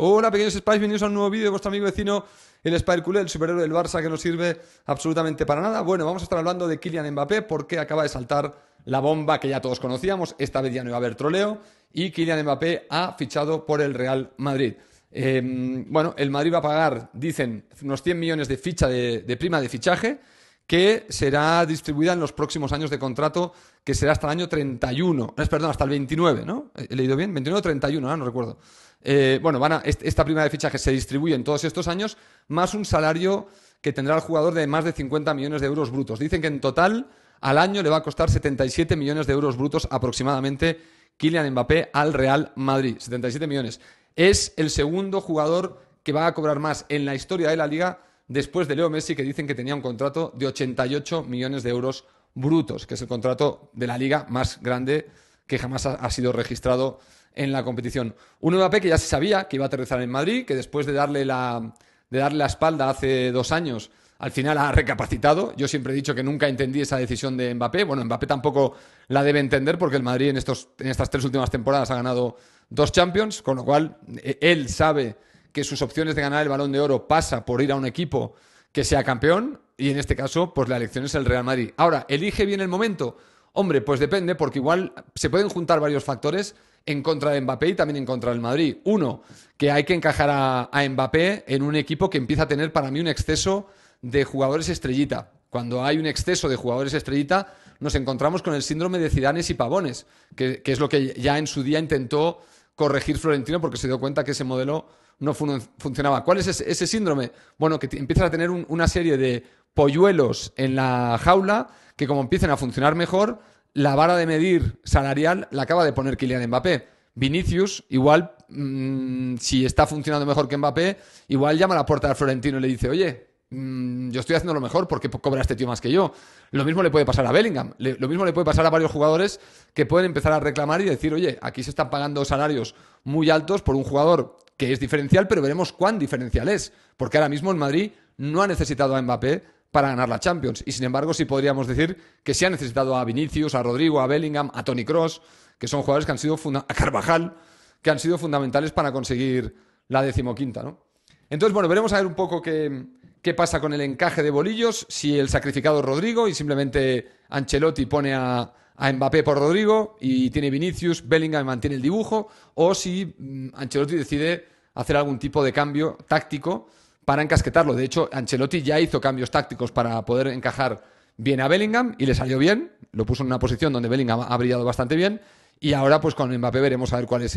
Hola pequeños Spice, bienvenidos a un nuevo vídeo de vuestro amigo vecino, el Spire Culé, el superhéroe del Barça que no sirve absolutamente para nada. Bueno, vamos a estar hablando de Kylian Mbappé porque acaba de saltar la bomba que ya todos conocíamos, esta vez ya no iba a haber troleo y Kylian Mbappé ha fichado por el Real Madrid. Em, bueno, el Madrid va a pagar, dicen, unos 100 millones de ficha de, de prima de fichaje que será distribuida en los próximos años de contrato, que será hasta el año 31, perdón, hasta el 29, ¿no? ¿He leído bien? 29 o 31, ah, no recuerdo. Eh, bueno, van a, esta prima de que se distribuye en todos estos años, más un salario que tendrá el jugador de más de 50 millones de euros brutos. Dicen que en total al año le va a costar 77 millones de euros brutos aproximadamente Kylian Mbappé al Real Madrid. 77 millones. Es el segundo jugador que va a cobrar más en la historia de la liga después de Leo Messi, que dicen que tenía un contrato de 88 millones de euros brutos, que es el contrato de la liga más grande que jamás ha, sido registrado en la competición. Un Mbappé que ya se sabía que iba a aterrizar en Madrid, que después de darle la, de darle la espalda hace dos años, al final ha recapacitado. Yo siempre he dicho que nunca entendí esa decisión de Mbappé. Bueno, Mbappé tampoco la debe entender porque el Madrid en, estos, en estas tres últimas temporadas ha ganado dos Champions, con lo cual eh, él sabe que sus opciones de ganar el balón de oro pasa por ir a un equipo que sea campeón y en este caso, pues la elección es el Real Madrid. Ahora, ¿elige bien el momento? Hombre, pues depende, porque igual se pueden juntar varios factores en contra de Mbappé y también en contra del Madrid. Uno, que hay que encajar a, Mbappé en un equipo que empieza a tener para mí un exceso de jugadores estrellita. Cuando hay un exceso de jugadores estrellita, nos encontramos con el síndrome de cidanes y Pavones, que es lo que ya en su día intentó corregir Florentino porque se dio cuenta que ese modelo no funcionaba. ¿Cuál es ese, síndrome? Bueno, que empiezas a tener una serie de polluelos en la jaula que como empiezan a funcionar mejor, la vara de medir salarial la acaba de poner Kylian Mbappé. Vinicius, igual, mm, si está funcionando mejor que Mbappé, igual llama a la puerta al Florentino y le dice, oye, mm, yo estoy haciendo lo mejor porque cobra este tío más que yo. Lo mismo le puede pasar a Bellingham, lo mismo le puede pasar a varios jugadores que pueden empezar a reclamar y decir, oye, aquí se están pagando salarios muy altos por un jugador que es diferencial, pero veremos cuán diferencial es, porque ahora mismo en Madrid no ha necesitado a Mbappé para ganar la Champions, y sin embargo sí podríamos decir que sí ha necesitado a Vinicius, a Rodrigo, a Bellingham, a Tony Cross, que son jugadores que han sido a Carvajal, que han sido fundamentales para conseguir la decimoquinta, ¿no? Entonces, bueno, veremos a ver un poco qué, qué pasa con el encaje de bolillos, si el sacrificado Rodrigo y simplemente Ancelotti pone a a Mbappé por Rodrigo y tiene Vinicius, Bellingham mantiene el dibujo, o si mm, Ancelotti decide hacer algún tipo de cambio táctico para encasquetarlo. De hecho, Ancelotti ya hizo cambios tácticos para poder encajar bien a Bellingham y le salió bien, lo puso en una posición donde Bellingham ha brillado bastante bien y ahora pues con Mbappé veremos a ver cuál es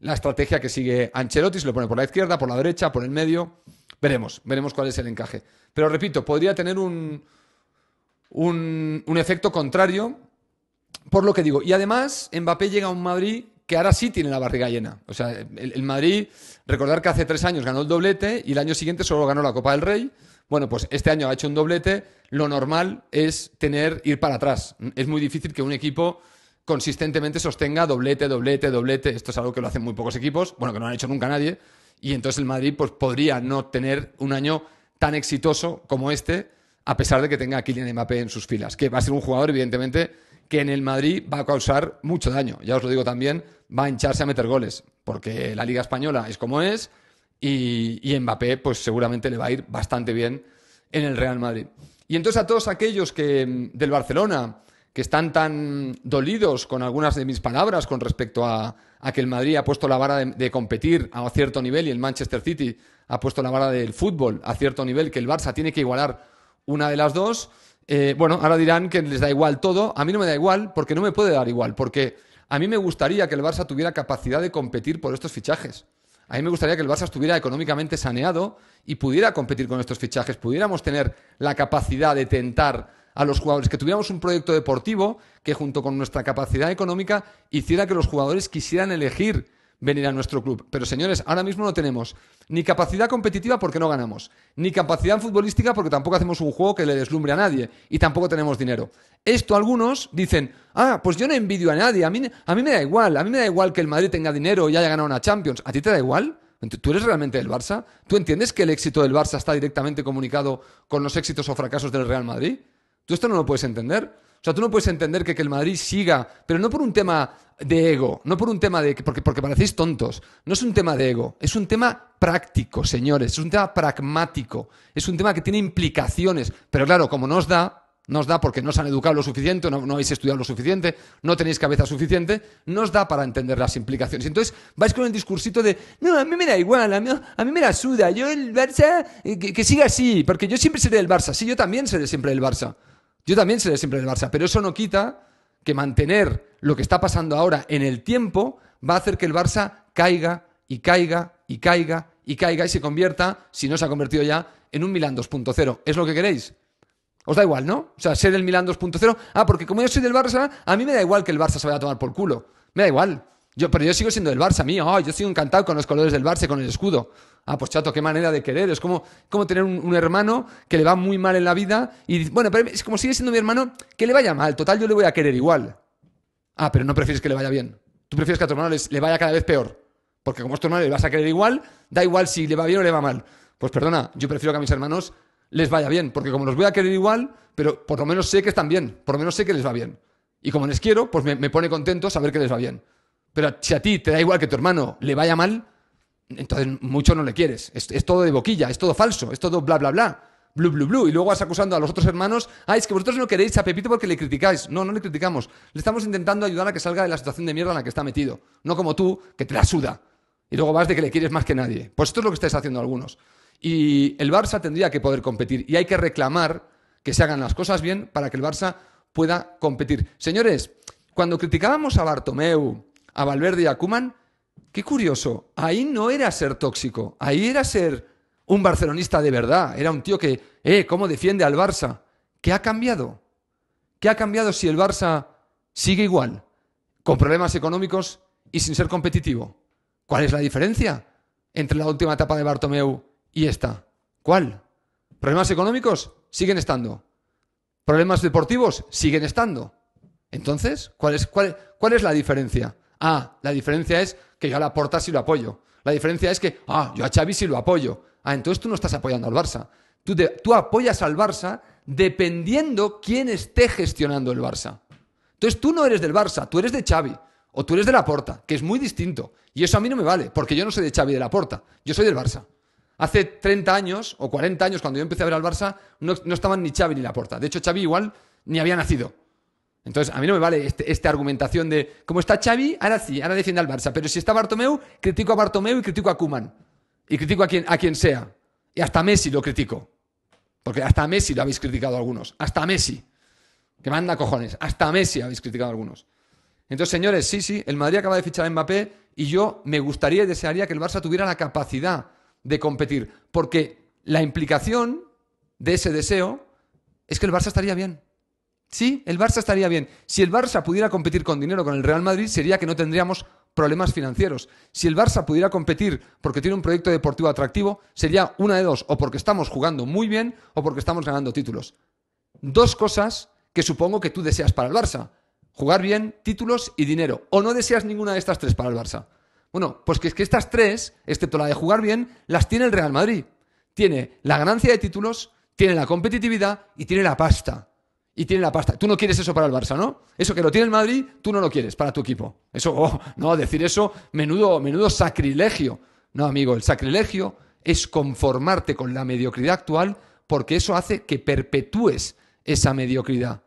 la estrategia que sigue Ancelotti, se lo pone por la izquierda, por la derecha, por el medio, veremos, veremos cuál es el encaje. Pero repito, podría tener un efecto contrario por lo que digo. Y además, Mbappé llega a un Madrid que ahora sí tiene la barriga llena. O sea, el, Madrid, recordar que hace tres años ganó el doblete y el año siguiente solo ganó la Copa del Rey. Bueno, pues este año ha hecho un doblete. Lo normal es tener, ir para atrás. Es muy difícil que un equipo consistentemente sostenga doblete, doblete, doblete. Esto es algo que lo hacen muy pocos equipos, bueno, que no lo han hecho nunca nadie. Y entonces el Madrid pues, podría no tener un año tan exitoso como este, a pesar de que tenga a Kylian Mbappé en sus filas, que va a ser un jugador, evidentemente, que en el Madrid va a causar mucho daño. Ya os lo digo también, va a hincharse a meter goles, porque la Liga Española es como es y, Mbappé pues seguramente le va a ir bastante bien en el Real Madrid. Y entonces a todos aquellos que mm, del Barcelona que están tan dolidos con algunas de mis palabras con respecto a, que el Madrid ha puesto la vara de, de, competir a cierto nivel y el Manchester City ha puesto la vara del fútbol a cierto nivel que el Barça tiene que igualar una de las dos, eh, bueno, ahora dirán que les da igual todo. A mí no me da igual porque no me puede dar igual, porque a mí me gustaría que el Barça tuviera capacidad de competir por estos fichajes. A mí me gustaría que el Barça estuviera económicamente saneado y pudiera competir con estos fichajes, pudiéramos tener la capacidad de tentar a los jugadores, que tuviéramos un proyecto deportivo que junto con nuestra capacidad económica hiciera que los jugadores quisieran elegir venir a nuestro club. Pero señores, ahora mismo no tenemos ni capacidad competitiva porque no ganamos, ni capacidad futbolística porque tampoco hacemos un juego que le deslumbre a nadie y tampoco tenemos dinero. Esto algunos dicen, ah, pues yo no envidio a nadie, a mí, a mí me da igual, a mí me da igual que el Madrid tenga dinero y haya ganado una Champions, ¿a ti te da igual? ¿Tú eres realmente del Barça? ¿Tú entiendes que el éxito del Barça está directamente comunicado con los éxitos o fracasos del Real Madrid? Tú esto no lo puedes entender. O sea, tú no puedes entender que, que, el Madrid siga, pero no por un tema de ego, no por un tema de... Porque, porque parecéis tontos, no es un tema de ego, es un tema práctico, señores, es un tema pragmático, es un tema que tiene implicaciones, pero claro, como no os da, no os da porque no os han educado lo suficiente, no, no habéis estudiado lo suficiente, no tenéis cabeza suficiente, no os da para entender las implicaciones. Entonces vais con el discursito de, no, a mí me da igual, a mí, a mí me la suda, yo el Barça, eh, que, que, siga así, porque yo siempre seré del Barça, sí, yo también seré siempre del Barça. Yo también seré siempre del Barça, pero eso no quita que mantener lo que está pasando ahora en el tiempo va a hacer que el Barça caiga y caiga y caiga y caiga y se convierta, si no se ha convertido ya, en un Milan 2.0. ¿Es lo que queréis? Os da igual, ¿no? O sea, ser el Milan 2.0. Ah, porque como yo soy del Barça, a mí me da igual que el Barça se vaya a tomar por culo. Me da igual. Yo, pero yo sigo siendo del Barça, mío. yo sigo encantado con los colores del Barça con el escudo. Ah, pues chato, qué manera de querer. Es como, como tener un, hermano que le va muy mal en la vida y bueno, pero es como sigue siendo mi hermano, que le vaya mal. Total, yo le voy a querer igual. Ah, pero no prefieres que le vaya bien. Tú prefieres que a tu hermano le vaya cada vez peor. Porque como es tu hermano le vas a querer igual, da igual si le va bien o le va mal. Pues perdona, yo prefiero que a mis hermanos les vaya bien, porque como los voy a querer igual, pero por lo menos sé que están bien, por lo menos sé que les va bien. Y como les quiero, pues me, me pone contento saber que les va bien. Pero si a ti te da igual que tu hermano le vaya mal, entonces mucho no le quieres. Es, todo de boquilla, es todo falso, es todo bla, bla, bla. Blu, blu, blu. Y luego vas acusando a los otros hermanos. Ah, es que vosotros no queréis a Pepito porque le criticáis. No, no le criticamos. Le estamos intentando ayudar a que salga de la situación de mierda en la que está metido. No como tú, que te la suda. Y luego vas de que le quieres más que nadie. Pues esto es lo que estáis haciendo algunos. Y el Barça tendría que poder competir. Y hay que reclamar que se hagan las cosas bien para que el Barça pueda competir. Señores, cuando criticábamos a Bartomeu, a Valverde y a Kuman, Qué curioso, ahí no era ser tóxico, ahí era ser un barcelonista de verdad, era un tío que, eh, ¿cómo defiende al Barça? ¿Qué ha cambiado? ¿Qué ha cambiado si el Barça sigue igual, con problemas económicos y sin ser competitivo? ¿Cuál es la diferencia entre la última etapa de Bartomeu y esta? ¿Cuál? ¿Problemas económicos? Siguen estando. ¿Problemas deportivos? Siguen estando. Entonces, ¿cuál es, cuál es la diferencia? Ah, la diferencia es que yo a Porta sí lo apoyo. La diferencia es que, ah, yo a Xavi sí lo apoyo. Ah, entonces tú no estás apoyando al Barça. Tú, apoyas al Barça dependiendo quién esté gestionando el Barça. Entonces tú no eres del Barça, tú eres de Xavi o tú eres de La Porta, que es muy distinto. Y eso a mí no me vale, porque yo no soy de Xavi de La Porta. yo soy del Barça. Hace 30 años o 40 años, cuando yo empecé a ver al Barça, no, estaban ni Xavi ni La Porta. De hecho, Xavi igual ni había nacido. Entonces, a mí no me vale este, esta argumentación de, como está Xavi, ahora sí, ahora defiende al Barça, pero si está Bartomeu, critico a Bartomeu y critico a Kuman. Y critico a quien, a quien sea. Y hasta Messi lo critico. Porque hasta Messi lo habéis criticado algunos. Hasta Messi. Que manda cojones. Hasta Messi habéis criticado algunos. Entonces, señores, sí, sí, el Madrid acaba de fichar a Mbappé y yo me gustaría y desearía que el Barça tuviera la capacidad de competir. Porque la implicación de ese deseo es que el Barça estaría bien. Sí, el Barça estaría bien. Si el Barça pudiera competir con dinero con el Real Madrid, sería que no tendríamos problemas financieros. Si el Barça pudiera competir porque tiene un proyecto deportivo atractivo, sería una de dos, o porque estamos jugando muy bien o porque estamos ganando títulos. Dos cosas que supongo que tú deseas para el Barça. Jugar bien, títulos y dinero. O no deseas ninguna de estas tres para el Barça. Bueno, pues que es que estas tres, excepto la de jugar bien, las tiene el Real Madrid. Tiene la ganancia de títulos, tiene la competitividad y tiene la pasta y tiene la pasta. Tú no quieres eso para el Barça, ¿no? Eso que lo tiene el Madrid, tú no lo quieres para tu equipo. Eso, oh, no, decir eso, menudo, menudo sacrilegio. No, amigo, el sacrilegio es conformarte con la mediocridad actual porque eso hace que perpetúes esa mediocridad.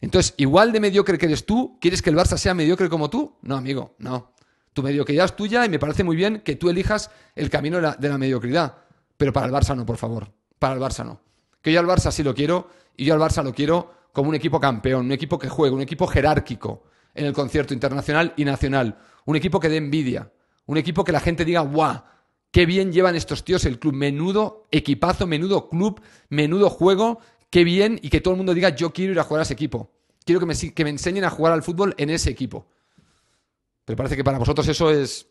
Entonces, igual de mediocre que eres tú, ¿quieres que el Barça sea mediocre como tú? No, amigo, no. Tu mediocridad es tuya y me parece muy bien que tú elijas el camino de la, de la mediocridad. Pero para el Barça no, por favor. Para el Barça no. Que yo al Barça sí lo quiero y yo al Barça lo quiero como un equipo campeón, un equipo que juega, un equipo jerárquico en el concierto internacional y nacional, un equipo que dé envidia, un equipo que la gente diga, ¡guau! Qué bien llevan estos tíos el club, menudo equipazo, menudo club, menudo juego, qué bien y que todo el mundo diga, yo quiero ir a jugar a ese equipo, quiero que me, enseñen a jugar al fútbol en ese equipo. Pero parece que para vosotros eso es,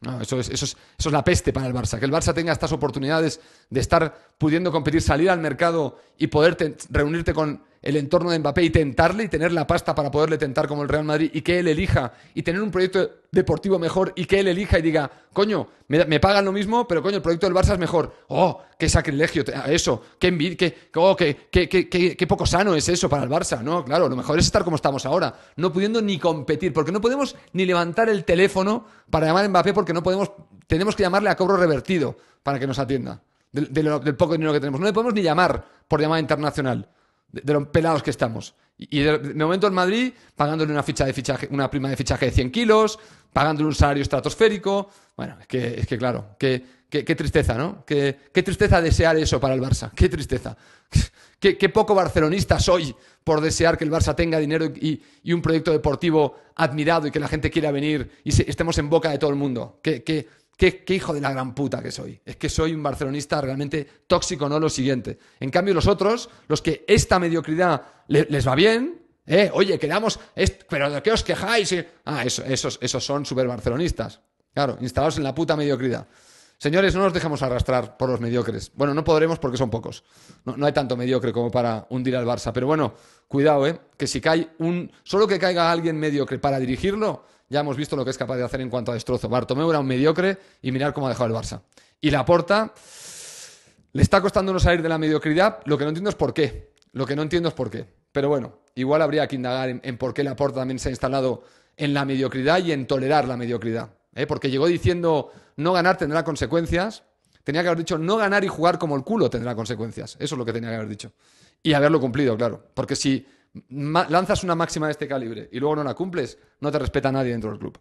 no, eso, es, eso, es, eso es la peste para el Barça, que el Barça tenga estas oportunidades de estar pudiendo competir, salir al mercado y poder reunirte con el entorno de Mbappé y tentarle y tener la pasta para poderle tentar como el Real Madrid y que él elija y tener un proyecto deportivo mejor y que él elija y diga, coño, me, pagan lo mismo, pero coño, el proyecto del Barça es mejor. ¡Oh, qué sacrilegio! Eso, qué envidia, qué, oh, qué, qué, poco sano es eso para el Barça. No, claro, lo mejor es estar como estamos ahora, no pudiendo ni competir, porque no podemos ni levantar el teléfono para llamar a Mbappé porque no podemos, tenemos que llamarle a cobro revertido para que nos atienda. lo, del poco dinero que tenemos. No le podemos ni llamar por llamada internacional de, los pelados que estamos. Y, de, momento en Madrid pagándole una, ficha de fichaje, una prima de fichaje de 100 kilos, pagándole un salario estratosférico. Bueno, es que, es que claro, qué tristeza, ¿no? Qué, tristeza desear eso para el Barça, qué tristeza. Qué, poco barcelonista soy por desear que el Barça tenga dinero y, un proyecto deportivo admirado y que la gente quiera venir y estemos en boca de todo el mundo. Qué, qué, Qué, hijo de la gran puta que soy. Es que soy un barcelonista realmente tóxico, no lo siguiente. En cambio, los otros, los que esta mediocridad les va bien, eh, oye, quedamos, pero ¿de qué os quejáis? Ah, eso, esos, esos son super barcelonistas. Claro, instalados en la puta mediocridad. Señores, no nos dejemos arrastrar por los mediocres. Bueno, no podremos porque son pocos. No, hay tanto mediocre como para hundir al Barça. Pero bueno, cuidado, ¿eh? Que si cae un. Solo que caiga alguien mediocre para dirigirlo, ya hemos visto lo que es capaz de hacer en cuanto a destrozo. Bartomeu era un mediocre y mirar cómo ha dejado el Barça. Y la porta le está costando no salir de la mediocridad. Lo que no entiendo es por qué. Lo que no entiendo es por qué. Pero bueno, igual habría que indagar en, por qué la porta también se ha instalado en la mediocridad y en tolerar la mediocridad. ¿eh? Porque llegó diciendo no ganar tendrá consecuencias. Tenía que haber dicho no ganar y jugar como el culo tendrá consecuencias. Eso es lo que tenía que haber dicho. Y haberlo cumplido, claro. Porque si lanzas una máxima de este calibre y luego no la cumples, no te respeta nadie dentro del club.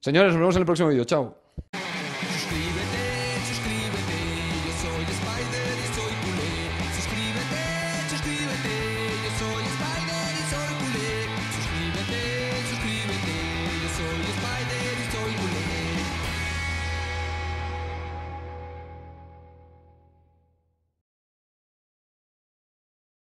Señores, nos vemos en el próximo vídeo. Chao.